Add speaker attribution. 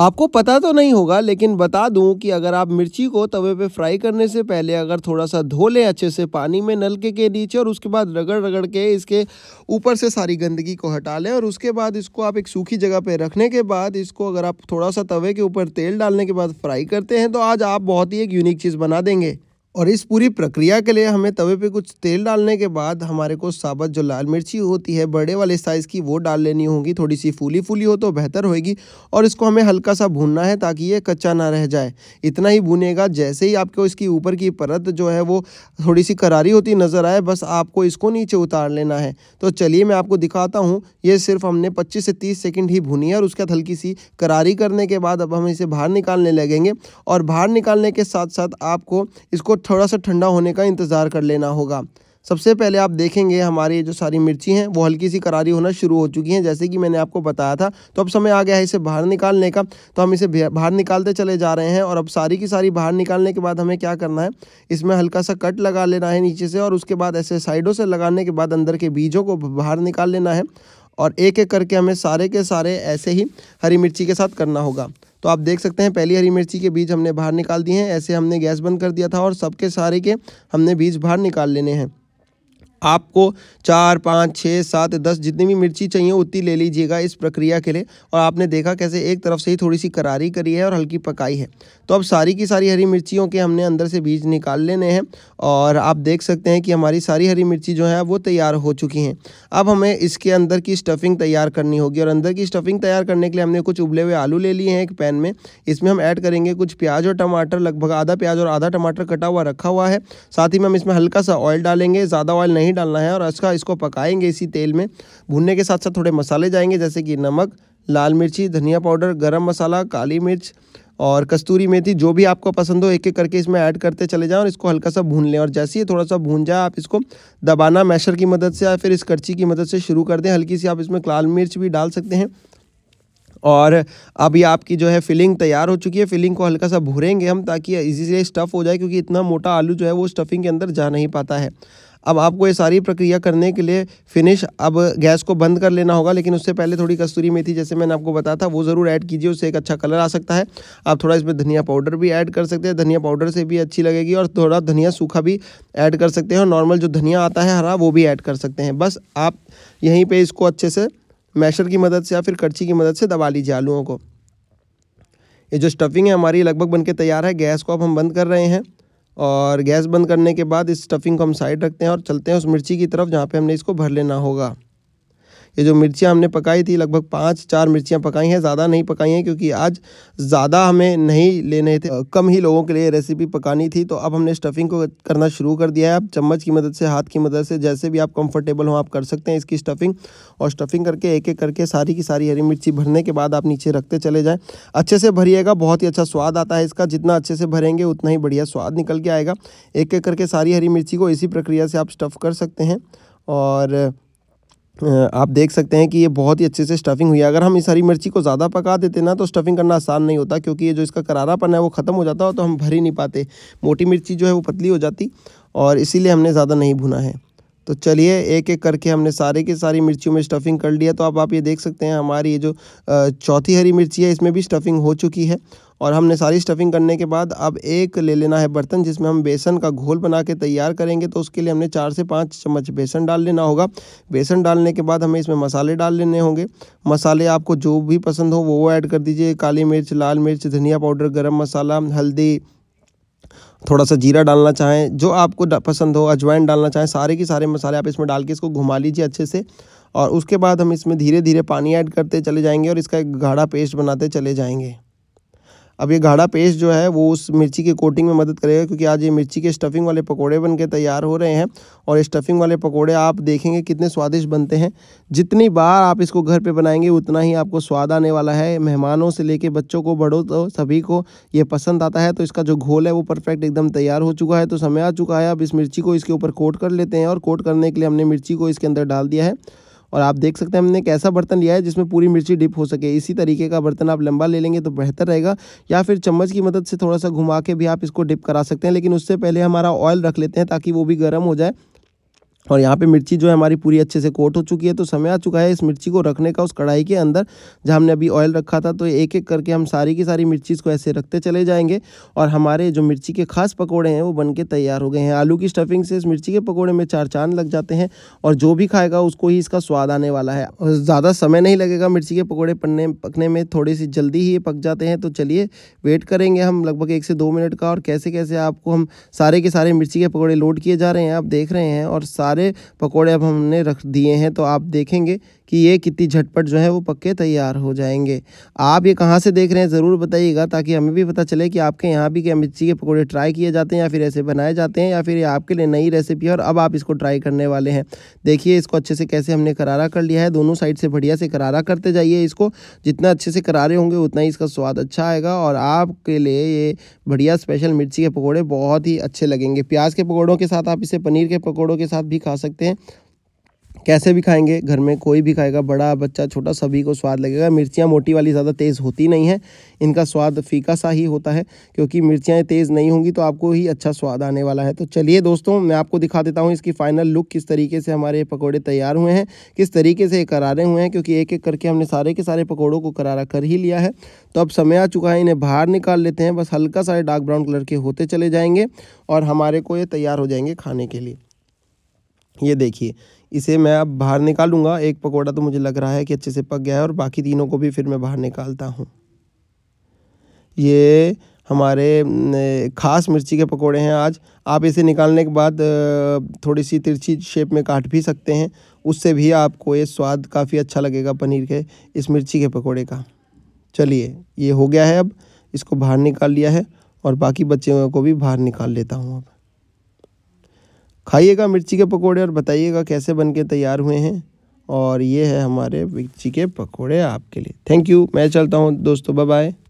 Speaker 1: आपको पता तो नहीं होगा लेकिन बता दूं कि अगर आप मिर्ची को तवे पे फ्राई करने से पहले अगर थोड़ा सा धो लें अच्छे से पानी में नलके के नीचे और उसके बाद रगड़ रगड़ के इसके ऊपर से सारी गंदगी को हटा लें और उसके बाद इसको आप एक सूखी जगह पे रखने के बाद इसको अगर आप थोड़ा सा तवे के ऊपर तेल डालने के बाद फ्राई करते हैं तो आज आप बहुत ही एक यूनिक चीज़ बना देंगे और इस पूरी प्रक्रिया के लिए हमें तवे पे कुछ तेल डालने के बाद हमारे को साबत जो लाल मिर्ची होती है बड़े वाले साइज़ की वो डाल लेनी होगी थोड़ी सी फूली फूली हो तो बेहतर होएगी और इसको हमें हल्का सा भूनना है ताकि ये कच्चा ना रह जाए इतना ही भूनेगा जैसे ही आपको इसकी ऊपर की परत जो है वो थोड़ी सी करारी होती नज़र आए बस आपको इसको नीचे उतार लेना है तो चलिए मैं आपको दिखाता हूँ ये सिर्फ हमने पच्चीस से तीस सेकेंड ही भुनी है और उसके बाद हल्की सी करारी करने के बाद अब हम इसे बाहर निकालने लगेंगे और बाहर निकालने के साथ साथ आपको इसको थोड़ा सा ठंडा होने का इंतज़ार कर लेना होगा सबसे पहले आप देखेंगे हमारी जो सारी मिर्ची हैं वो हल्की सी करारी होना शुरू हो चुकी हैं जैसे कि मैंने आपको बताया था तो अब समय आ गया है इसे बाहर निकालने का तो हम इसे बाहर निकालते चले जा रहे हैं और अब सारी की सारी बाहर निकालने के बाद हमें क्या करना है इसमें हल्का सा कट लगा लेना है नीचे से और उसके बाद ऐसे साइडों से लगाने के बाद अंदर के बीजों को बाहर निकाल लेना है और एक एक करके हमें सारे के सारे ऐसे ही हरी मिर्ची के साथ करना होगा तो आप देख सकते हैं पहली हरी मिर्ची के बीज हमने बाहर निकाल दिए हैं ऐसे हमने गैस बंद कर दिया था और सबके सारे के हमने बीज बाहर निकाल लेने हैं आपको चार पाँच छः सात दस जितनी भी मिर्ची चाहिए उतनी ले लीजिएगा इस प्रक्रिया के लिए और आपने देखा कैसे एक तरफ से ही थोड़ी सी करारी करी है और हल्की पकाई है तो अब सारी की सारी हरी मिर्चियों के हमने अंदर से बीज निकाल लेने हैं और आप देख सकते हैं कि हमारी सारी हरी मिर्ची जो है वो तैयार हो चुकी हैं अब हमें इसके अंदर की स्टफिंग तैयार करनी होगी और अंदर की स्टफिंग तैयार करने के लिए हमने कुछ उबले हुए आलू ले लिए हैं एक पैन में इसमें हम ऐड करेंगे कुछ प्याज और टमाटर लगभग आधा प्याज और आधा टमाटर कटा हुआ रखा हुआ है साथ ही में हम इसमें हल्का सा ऑयल डालेंगे ज़्यादा ऑयल नहीं नहीं डालना है और इसका इसको पकाएंगे इसी तेल में भुनने के साथ साथ थोड़े मसाले जाएंगे जैसे कि नमक लाल मिर्ची धनिया पाउडर गरम मसाला काली मिर्च और कस्तूरी मेथी जो भी आपको पसंद हो एक एक करके इसमें ऐड करते चले जाएं और इसको हल्का सा भून लें और जैसे ही थोड़ा सा भून जाए आप इसको दबाना मैशर की मदद से या फिर इस करची की मदद से शुरू कर दें हल्की सी आप इसमें लाल मिर्च भी डाल सकते हैं और अब ये आपकी जो है फिलिंग तैयार हो चुकी है फिलिंग को हल्का सा भूरेंगे हम ताकि इजी से स्टफ़ हो जाए क्योंकि इतना मोटा आलू जो है वो स्टफिंग के अंदर जा नहीं पाता है अब आपको ये सारी प्रक्रिया करने के लिए फिनिश अब गैस को बंद कर लेना होगा लेकिन उससे पहले थोड़ी कस्तूरी मेथी जैसे मैंने आपको बताया था वो ज़रूर ऐड कीजिए उससे एक अच्छा कलर आ सकता है आप थोड़ा इसमें धनिया पाउडर भी ऐड कर सकते हैं धनिया पाउडर से भी अच्छी लगेगी और थोड़ा धनिया सूखा भी ऐड कर सकते हैं और नॉर्मल जो धनिया आता है हरा वो भी ऐड कर सकते हैं बस आप यहीं पर इसको अच्छे से मैशर की मदद से या फिर कर्ची की मदद से दबा लीजिए आलूओं को ये जो स्टफिंग है हमारी लगभग बनके तैयार है गैस को अब हम बंद कर रहे हैं और गैस बंद करने के बाद इस स्टफिंग को हम साइड रखते हैं और चलते हैं उस मिर्ची की तरफ जहाँ पे हमने इसको भर लेना होगा ये जो मिर्चियाँ हमने पकाई थी लगभग पाँच चार मिर्चियाँ पकाई हैं ज़्यादा नहीं पकाई हैं क्योंकि आज ज़्यादा हमें नहीं लेने थे कम ही लोगों के लिए रेसिपी पकानी थी तो अब हमने स्टफिंग को करना शुरू कर दिया है आप चम्मच की मदद से हाथ की मदद से जैसे भी आप कंफर्टेबल हो आप कर सकते हैं इसकी स्टफिंग और स्टफिंग करके एक एक करके सारी की सारी हरी मिर्ची भरने के बाद आप नीचे रखते चले जाएँ अच्छे से भरिएगा बहुत ही अच्छा स्वाद आता है इसका जितना अच्छे से भरेंगे उतना ही बढ़िया स्वाद निकल के आएगा एक एक करके सारी हरी मिर्ची को इसी प्रक्रिया से आप स्टफ़ कर सकते हैं और आप देख सकते हैं कि ये बहुत ही अच्छे से स्टफिंग हुई है अगर हम इस हरी मिर्ची को ज़्यादा पका देते ना तो स्टफिंग करना आसान नहीं होता क्योंकि ये जो इसका करारापन है वो ख़त्म हो जाता है तो हम भर ही नहीं पाते मोटी मिर्ची जो है वो पतली हो जाती और इसीलिए हमने ज़्यादा नहीं भुना है तो चलिए एक एक करके हमने सारे की सारी मिर्चियों में स्टफिंग कर लिया तो अब आप ये देख सकते हैं हमारी ये जो चौथी हरी मिर्ची है इसमें भी स्टफिंग हो चुकी है और हमने सारी स्टफिंग करने के बाद अब एक ले लेना है बर्तन जिसमें हम बेसन का घोल बना के तैयार करेंगे तो उसके लिए हमने चार से पाँच चम्मच बेसन डाल लेना होगा बेसन डालने के बाद हमें इसमें मसाले डाल लेने होंगे मसाले आपको जो भी पसंद हो वो ऐड कर दीजिए काली मिर्च लाल मिर्च धनिया पाउडर गर्म मसाला हल्दी थोड़ा सा जीरा डालना चाहें जो आपको पसंद हो अजवाइन डालना चाहें सारे के सारे मसाले आप इसमें डाल के इसको घुमा लीजिए अच्छे से और उसके बाद हम इसमें धीरे धीरे पानी ऐड करते चले जाएंगे और इसका एक गाढ़ा पेस्ट बनाते चले जाएंगे अब ये गाढ़ा पेस्ट जो है वो उस मिर्ची की कोटिंग में मदद करेगा क्योंकि आज ये मिर्ची के स्टफिंग वाले पकौड़े बन के तैयार हो रहे हैं और ये स्टफिंग वाले पकौड़े आप देखेंगे कितने स्वादिष्ट बनते हैं जितनी बार आप इसको घर पे बनाएंगे उतना ही आपको स्वाद आने वाला है मेहमानों से लेके बच्चों को बड़ों तो सभी को ये पसंद आता है तो इसका जो घोल है वो परफेक्ट एकदम तैयार हो चुका है तो समय आ चुका है अब इस मिर्ची को इसके ऊपर कोट कर लेते हैं और कोट करने के लिए हमने मिर्ची को इसके अंदर डाल दिया है और आप देख सकते हैं हमने एक ऐसा बर्तन लिया है जिसमें पूरी मिर्ची डिप हो सके इसी तरीके का बर्तन आप लंबा ले लेंगे तो बेहतर रहेगा या फिर चम्मच की मदद से थोड़ा सा घुमा के भी आप इसको डिप करा सकते हैं लेकिन उससे पहले हमारा ऑयल रख लेते हैं ताकि वो भी गर्म हो जाए और यहाँ पे मिर्ची जो है हमारी पूरी अच्छे से कोट हो चुकी है तो समय आ चुका है इस मिर्ची को रखने का उस कढ़ाई के अंदर जहाँ हमने अभी ऑयल रखा था तो एक एक करके हम सारी की सारी मिर्चीज़ को ऐसे रखते चले जाएंगे और हमारे जो मिर्ची के खास पकौड़े हैं वो बन के तैयार हो गए हैं आलू की स्टफिंग से इस मिर्ची के पकौड़े में चार चांद लग जाते हैं और जो भी खाएगा उसको ही इसका स्वाद आने वाला है और ज़्यादा समय नहीं लगेगा मिर्ची के पकौड़े पन्ने पकने में थोड़ी सी जल्दी ही ये पक जाते हैं तो चलिए वेट करेंगे हम लगभग एक से दो मिनट का और कैसे कैसे आपको हम सारे के सारे मिर्ची के पकौड़े लोड किए जा रहे हैं आप देख रहे हैं और सारे पकोड़े अब हमने रख दिए हैं तो आप देखेंगे कि ये कितनी झटपट जो है वो पक्के तैयार हो जाएंगे आप ये कहाँ से देख रहे हैं ज़रूर बताइएगा ताकि हमें भी पता चले कि आपके यहाँ भी क्या मिर्ची के पकौड़े ट्राई किए जाते हैं या फिर ऐसे बनाए जाते हैं या फिर ये आपके लिए नई रेसिपी है और अब आप इसको ट्राई करने वाले हैं देखिए इसको अच्छे से कैसे हमने करारा कर लिया है दोनों साइड से बढ़िया से करारा करते जाइए इसको जितना अच्छे से करारे होंगे उतना ही इसका स्वाद अच्छा आएगा और आपके लिए ये बढ़िया स्पेशल मिर्ची के पकौड़े बहुत ही अच्छे लगेंगे प्याज के पकौड़ों के साथ आप इसे पनीर के पकौड़ों के साथ भी खा सकते हैं कैसे भी खाएंगे घर में कोई भी खाएगा बड़ा बच्चा छोटा सभी को स्वाद लगेगा मिर्चियाँ मोटी वाली ज़्यादा तेज़ होती नहीं है इनका स्वाद फीका सा ही होता है क्योंकि मिर्चियाँ तेज़ नहीं होंगी तो आपको ही अच्छा स्वाद आने वाला है तो चलिए दोस्तों मैं आपको दिखा देता हूँ इसकी फाइनल लुक किस तरीके से हमारे पकौड़े तैयार हुए हैं किस तरीके से करारे हुए हैं क्योंकि एक एक करके हमने सारे के सारे पकौड़ों को करारा कर ही लिया है तो अब समय आ चुका है इन्हें बाहर निकाल लेते हैं बस हल्का सा डार्क ब्राउन कलर के होते चले जाएँगे और हमारे को ये तैयार हो जाएंगे खाने के लिए ये देखिए इसे मैं अब बाहर निकालूंगा एक पकौड़ा तो मुझे लग रहा है कि अच्छे से पक गया है और बाकी तीनों को भी फिर मैं बाहर निकालता हूँ ये हमारे खास मिर्ची के पकोड़े हैं आज आप इसे निकालने के बाद थोड़ी सी तिरछी शेप में काट भी सकते हैं उससे भी आपको ये स्वाद काफ़ी अच्छा लगेगा पनीर के इस मिर्ची के पकोड़े का चलिए ये हो गया है अब इसको बाहर निकाल लिया है और बाकी बच्चे को भी बाहर निकाल लेता हूँ अब खाइएगा मिर्ची के पकोड़े और बताइएगा कैसे बन के तैयार हुए हैं और ये है हमारे मिर्ची के पकोड़े आपके लिए थैंक यू मैं चलता हूँ दोस्तों बाय बाय